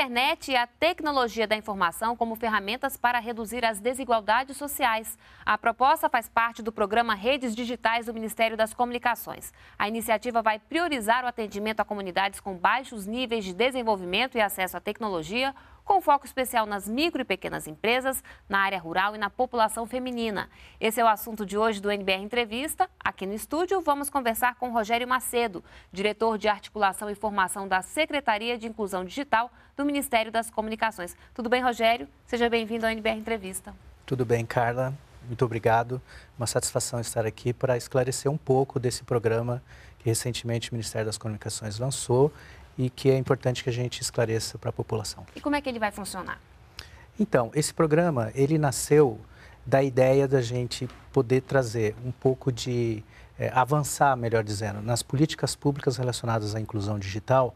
internet e a tecnologia da informação como ferramentas para reduzir as desigualdades sociais. A proposta faz parte do programa Redes Digitais do Ministério das Comunicações. A iniciativa vai priorizar o atendimento a comunidades com baixos níveis de desenvolvimento e acesso à tecnologia, com foco especial nas micro e pequenas empresas, na área rural e na população feminina. Esse é o assunto de hoje do NBR Entrevista. Aqui no estúdio, vamos conversar com Rogério Macedo, diretor de articulação e formação da Secretaria de Inclusão Digital do Ministério das Comunicações. Tudo bem, Rogério? Seja bem-vindo ao NBR Entrevista. Tudo bem, Carla. Muito obrigado. Uma satisfação estar aqui para esclarecer um pouco desse programa que recentemente o Ministério das Comunicações lançou e que é importante que a gente esclareça para a população. E como é que ele vai funcionar? Então, esse programa, ele nasceu da ideia da gente poder trazer um pouco de é, avançar, melhor dizendo, nas políticas públicas relacionadas à inclusão digital,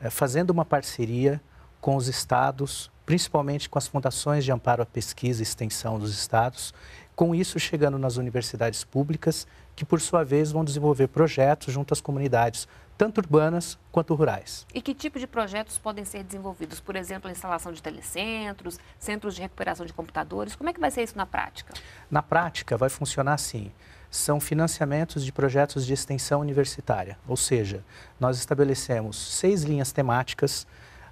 é, fazendo uma parceria com os estados, principalmente com as fundações de amparo à pesquisa e extensão dos estados, com isso chegando nas universidades públicas, que por sua vez vão desenvolver projetos junto às comunidades tanto urbanas quanto rurais. E que tipo de projetos podem ser desenvolvidos? Por exemplo, a instalação de telecentros, centros de recuperação de computadores. Como é que vai ser isso na prática? Na prática, vai funcionar assim. São financiamentos de projetos de extensão universitária, ou seja, nós estabelecemos seis linhas temáticas.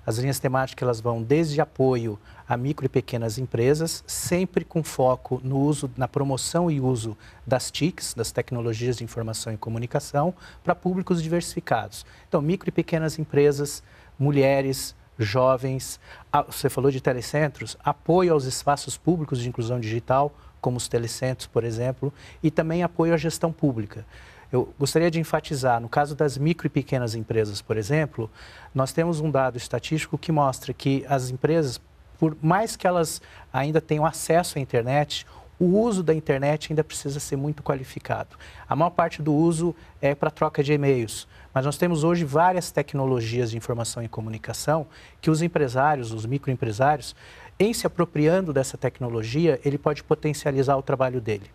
As linhas temáticas elas vão desde apoio a micro e pequenas empresas, sempre com foco no uso, na promoção e uso das TICs, das tecnologias de informação e comunicação, para públicos diversificados. Então, micro e pequenas empresas, mulheres, jovens, você falou de telecentros, apoio aos espaços públicos de inclusão digital, como os telecentros, por exemplo, e também apoio à gestão pública. Eu gostaria de enfatizar, no caso das micro e pequenas empresas, por exemplo, nós temos um dado estatístico que mostra que as empresas por mais que elas ainda tenham acesso à internet, o uso da internet ainda precisa ser muito qualificado. A maior parte do uso é para troca de e-mails, mas nós temos hoje várias tecnologias de informação e comunicação que os empresários, os microempresários, em se apropriando dessa tecnologia, ele pode potencializar o trabalho dele.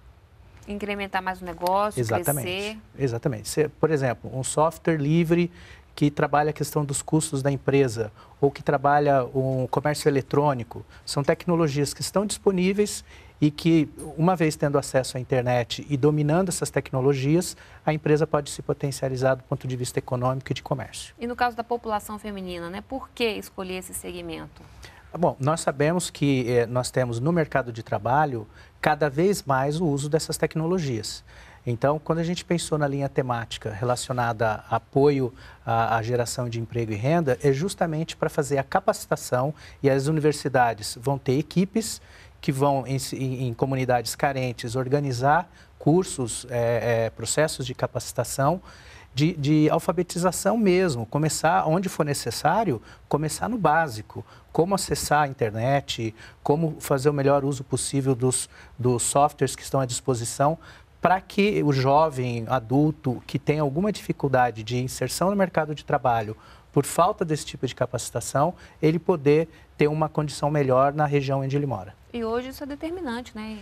Incrementar mais o negócio, Exatamente. crescer. Exatamente. Por exemplo, um software livre que trabalha a questão dos custos da empresa ou que trabalha o um comércio eletrônico. São tecnologias que estão disponíveis e que, uma vez tendo acesso à internet e dominando essas tecnologias, a empresa pode se potencializar do ponto de vista econômico e de comércio. E no caso da população feminina, né, por que escolher esse segmento? Bom, nós sabemos que eh, nós temos no mercado de trabalho cada vez mais o uso dessas tecnologias. Então, quando a gente pensou na linha temática relacionada a apoio à, geração de emprego e renda, é justamente para fazer a capacitação e as universidades vão ter equipes que vão em, em comunidades carentes organizar cursos, é, é, processos de capacitação de, de, alfabetização mesmo, começar onde for necessário, começar no básico, como acessar a internet, como fazer o melhor uso possível dos, dos softwares que estão à disposição para que o jovem adulto que tem alguma dificuldade de inserção no mercado de trabalho por falta desse tipo de capacitação, ele poder ter uma condição melhor na região onde ele mora. E hoje isso é determinante, né?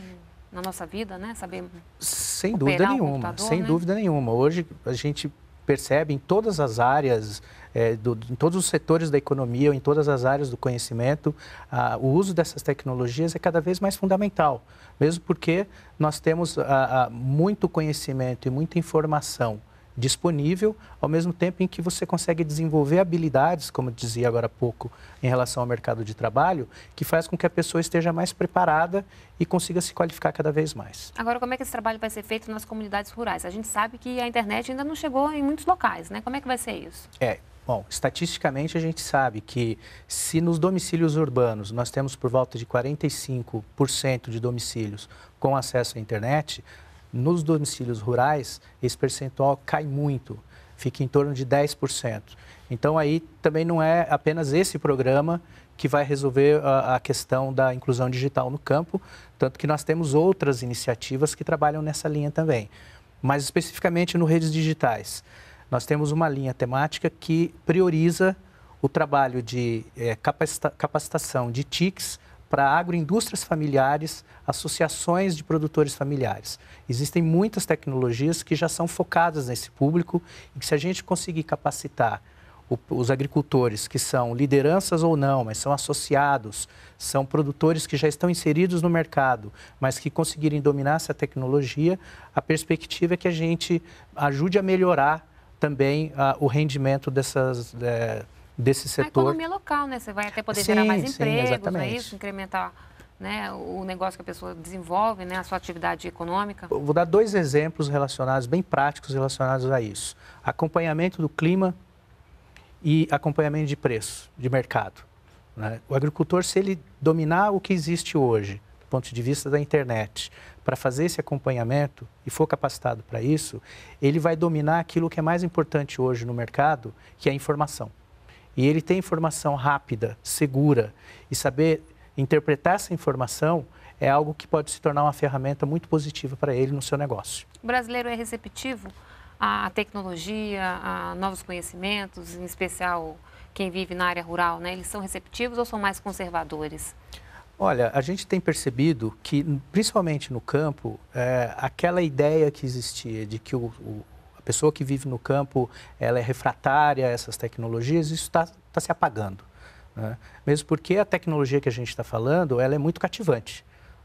Na nossa vida, né? Saber. Sem dúvida nenhuma, sem né? dúvida nenhuma. Hoje a gente percebe em todas as áreas é, do, em todos os setores da economia, ou em todas as áreas do conhecimento, a, o uso dessas tecnologias é cada vez mais fundamental, mesmo porque nós temos a, a, muito conhecimento e muita informação disponível, ao mesmo tempo em que você consegue desenvolver habilidades, como eu dizia agora há pouco, em relação ao mercado de trabalho, que faz com que a pessoa esteja mais preparada e consiga se qualificar cada vez mais. Agora, como é que esse trabalho vai ser feito nas comunidades rurais? A gente sabe que a internet ainda não chegou em muitos locais, né? Como é que vai ser isso? É, Bom, estatisticamente a gente sabe que se nos domicílios urbanos nós temos por volta de 45% de domicílios com acesso à internet, nos domicílios rurais esse percentual cai muito, fica em torno de 10%. Então aí também não é apenas esse programa que vai resolver a, a, questão da inclusão digital no campo, tanto que nós temos outras iniciativas que trabalham nessa linha também. Mas especificamente no redes digitais nós temos uma linha temática que prioriza o trabalho de é, capacita capacitação de TICs para agroindústrias familiares, associações de produtores familiares. Existem muitas tecnologias que já são focadas nesse público e que se a gente conseguir capacitar o, os agricultores que são lideranças ou não, mas são associados, são produtores que já estão inseridos no mercado, mas que conseguirem dominar essa tecnologia, a perspectiva é que a gente ajude a melhorar também ah, o rendimento dessas, é, desse setor. A economia local, né? Você vai até poder sim, gerar mais sim, empregos, exatamente. é isso? Incrementar né, o negócio que a pessoa desenvolve, né, a sua atividade econômica? Vou dar dois exemplos relacionados, bem práticos, relacionados a isso. Acompanhamento do clima e acompanhamento de preço, de mercado. Né? O agricultor, se ele dominar o que existe hoje, ponto de vista da internet, para fazer esse acompanhamento e for capacitado para isso, ele vai dominar aquilo que é mais importante hoje no mercado, que é a informação. E ele tem informação rápida, segura, e saber interpretar essa informação é algo que pode se tornar uma ferramenta muito positiva para ele no seu negócio. O brasileiro é receptivo à tecnologia, a novos conhecimentos, em especial quem vive na área rural, né? Eles são receptivos ou são mais conservadores? Olha, a gente tem percebido que, principalmente no campo, é, aquela ideia que existia de que o, o, a pessoa que vive no campo ela é refratária a essas tecnologias, isso está tá se apagando. Né? Mesmo porque a tecnologia que a gente está falando ela é muito cativante.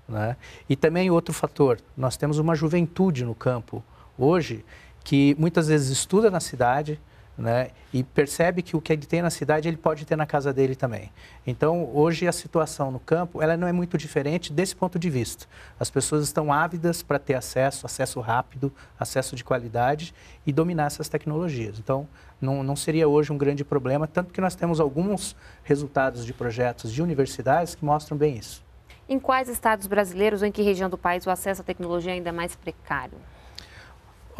Né? E também outro fator, nós temos uma juventude no campo hoje que muitas vezes estuda na cidade, né? E percebe que o que ele tem na cidade ele pode ter na casa dele também. Então hoje a situação no campo ela não é muito diferente desse ponto de vista. As pessoas estão ávidas para ter acesso, acesso rápido, acesso de qualidade e dominar essas tecnologias. Então não, não seria hoje um grande problema, tanto que nós temos alguns resultados de projetos de universidades que mostram bem isso. Em quais estados brasileiros ou em que região do país o acesso à tecnologia é ainda é mais precário?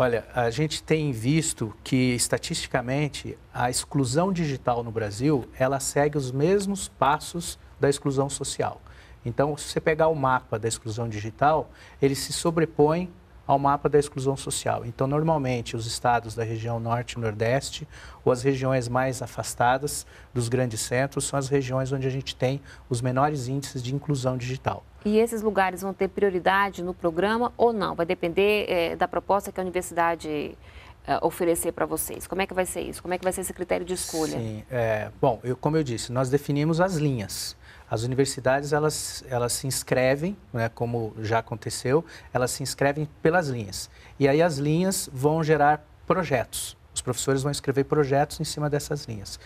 Olha, a gente tem visto que estatisticamente a exclusão digital no Brasil, ela segue os mesmos passos da exclusão social. Então, se você pegar o mapa da exclusão digital, ele se sobrepõe ao mapa da exclusão social. Então, normalmente, os estados da região norte e nordeste, ou as regiões mais afastadas dos grandes centros, são as regiões onde a gente tem os menores índices de inclusão digital. E esses lugares vão ter prioridade no programa ou não? Vai depender é, da proposta que a universidade eh, oferecer para vocês? Como é que vai ser isso? Como é que vai ser esse critério de escolha? Sim, é, bom, eu, como eu disse, nós definimos as linhas. As universidades elas, elas se inscrevem, né, como já aconteceu, elas se inscrevem pelas linhas. E aí as linhas vão gerar projetos. Os professores vão escrever projetos em cima dessas linhas.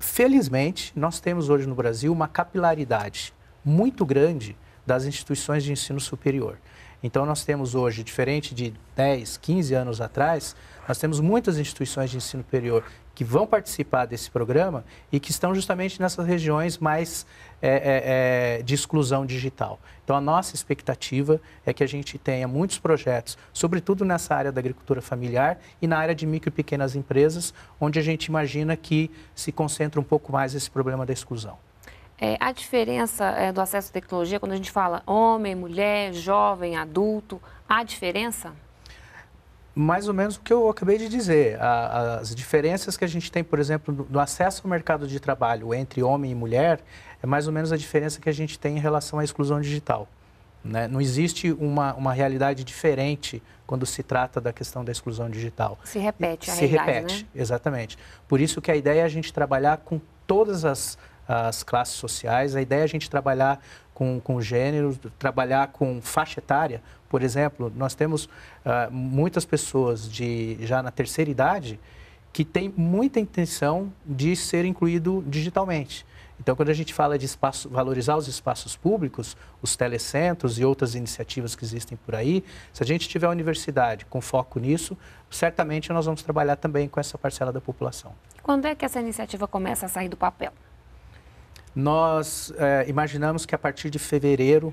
Felizmente, nós temos hoje no Brasil uma capilaridade muito grande das instituições de ensino superior. Então, nós temos hoje, diferente de 10, 15 anos atrás, nós temos muitas instituições de ensino superior que vão participar desse programa e que estão justamente nessas regiões mais é, é, é, de exclusão digital. Então, a nossa expectativa é que a gente tenha muitos projetos, sobretudo nessa área da agricultura familiar e na área de micro e pequenas empresas, onde a gente imagina que se concentra um pouco mais esse problema da exclusão. É, a diferença é, do acesso à tecnologia, quando a gente fala homem, mulher, jovem, adulto, há diferença? mais ou menos o que eu acabei de dizer. A, as diferenças que a gente tem, por exemplo, do, acesso ao mercado de trabalho entre homem e mulher, é mais ou menos a diferença que a gente tem em relação à exclusão digital. Né? Não existe uma, uma realidade diferente quando se trata da questão da exclusão digital. Se repete a realidade. Se repete, né? exatamente. Por isso que a ideia é a gente trabalhar com todas as, as classes sociais. A ideia é a gente trabalhar com, com gênero, trabalhar com faixa etária. Por exemplo, nós temos uh, muitas pessoas de, já na terceira idade que têm muita intenção de ser incluído digitalmente. Então, quando a gente fala de espaço, valorizar os espaços públicos, os telecentros e outras iniciativas que existem por aí, se a gente tiver a universidade com foco nisso, certamente nós vamos trabalhar também com essa parcela da população. Quando é que essa iniciativa começa a sair do papel? Nós é, imaginamos que a partir de fevereiro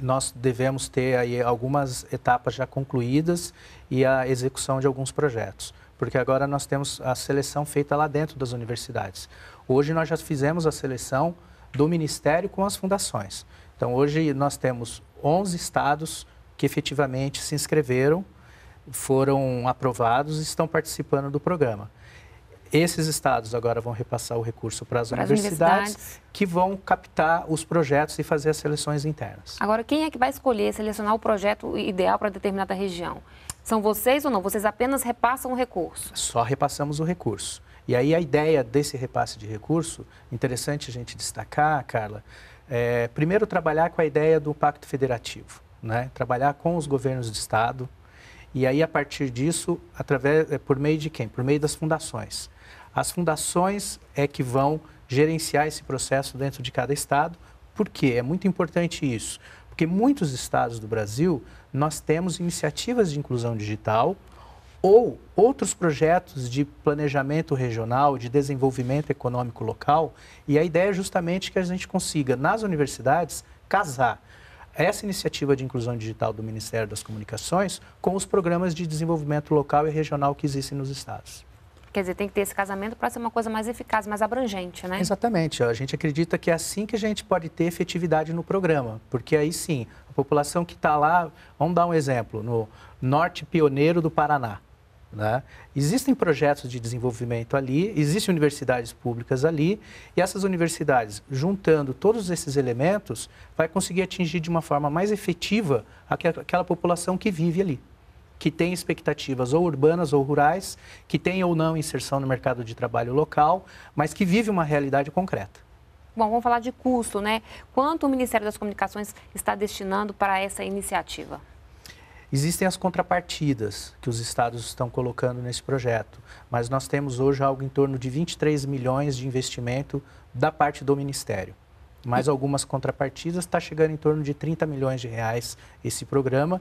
nós devemos ter aí algumas etapas já concluídas e a execução de alguns projetos, porque agora nós temos a seleção feita lá dentro das universidades. Hoje nós já fizemos a seleção do Ministério com as fundações. Então hoje nós temos 11 estados que efetivamente se inscreveram, foram aprovados e estão participando do programa. Esses estados agora vão repassar o recurso para as universidades, universidades, que vão captar os projetos e fazer as seleções internas. Agora, quem é que vai escolher, selecionar o projeto ideal para determinada região? São vocês ou não? Vocês apenas repassam o recurso? Só repassamos o recurso. E aí a ideia desse repasse de recurso, interessante a gente destacar, Carla, é, primeiro trabalhar com a ideia do pacto federativo, né? trabalhar com os governos de estado e aí a partir disso, através, é, por meio de quem? Por meio das fundações. As fundações é que vão gerenciar esse processo dentro de cada estado. Por quê? É muito importante isso. Porque muitos estados do Brasil nós temos iniciativas de inclusão digital ou outros projetos de planejamento regional, de desenvolvimento econômico local, e a ideia é justamente que a gente consiga nas universidades casar essa iniciativa de inclusão digital do Ministério das Comunicações com os programas de desenvolvimento local e regional que existem nos estados. Quer dizer, tem que ter esse casamento para ser uma coisa mais eficaz, mais abrangente, né? Exatamente. A gente acredita que é assim que a gente pode ter efetividade no programa, porque aí sim, a população que está lá, vamos dar um exemplo, no Norte Pioneiro do Paraná. Né? Existem projetos de desenvolvimento ali, existem universidades públicas ali, e essas universidades, juntando todos esses elementos, vai conseguir atingir de uma forma mais efetiva aquela população que vive ali que têm expectativas ou urbanas ou rurais, que têm ou não inserção no mercado de trabalho local, mas que vive uma realidade concreta. Bom, vamos falar de custo, né? Quanto o Ministério das Comunicações está destinando para essa iniciativa? Existem as contrapartidas que os estados estão colocando nesse projeto, mas nós temos hoje algo em torno de 23 milhões de investimento da parte do Ministério. Mais algumas contrapartidas, está chegando em torno de 30 milhões de reais esse programa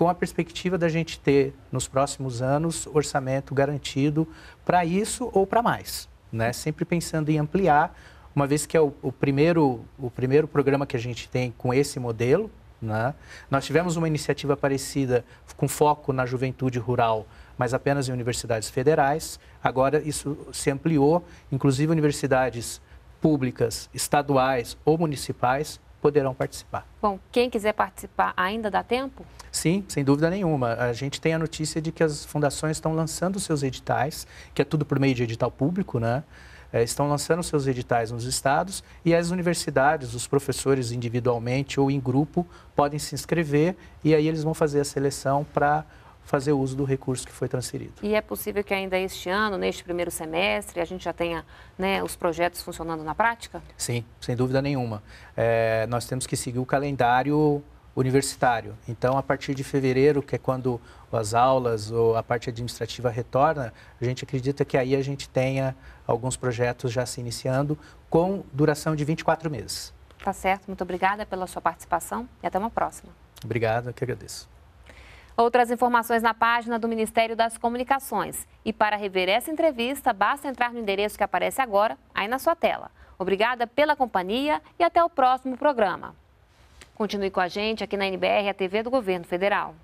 com a perspectiva da gente ter, nos próximos anos, orçamento garantido para isso ou para mais. Né? Sempre pensando em ampliar, uma vez que é o, o, primeiro, o primeiro programa que a gente tem com esse modelo. Né? Nós tivemos uma iniciativa parecida com foco na juventude rural, mas apenas em universidades federais. Agora isso se ampliou, inclusive universidades públicas, estaduais ou municipais poderão participar. Bom, quem quiser participar ainda dá tempo? Sim, sem dúvida nenhuma. A gente tem a notícia de que as fundações estão lançando seus editais, que é tudo por meio de edital público, né? É, estão lançando seus editais nos estados e as universidades, os professores individualmente ou em grupo, podem se inscrever e aí eles vão fazer a seleção para fazer uso do recurso que foi transferido. E é possível que ainda este ano, neste primeiro semestre, a gente já tenha né, os projetos funcionando na prática? Sim, sem dúvida nenhuma. É, nós temos que seguir o calendário universitário. Então, a partir de fevereiro, que é quando as aulas ou a parte administrativa retorna, a gente acredita que aí a gente tenha alguns projetos já se iniciando com duração de 24 meses. Tá certo, muito obrigada pela sua participação e até uma próxima. Obrigado, eu que agradeço. Outras informações na página do Ministério das Comunicações. E para rever essa entrevista, basta entrar no endereço que aparece agora, aí na sua tela. Obrigada pela companhia e até o próximo programa. Continue com a gente aqui na NBR, a TV do Governo Federal.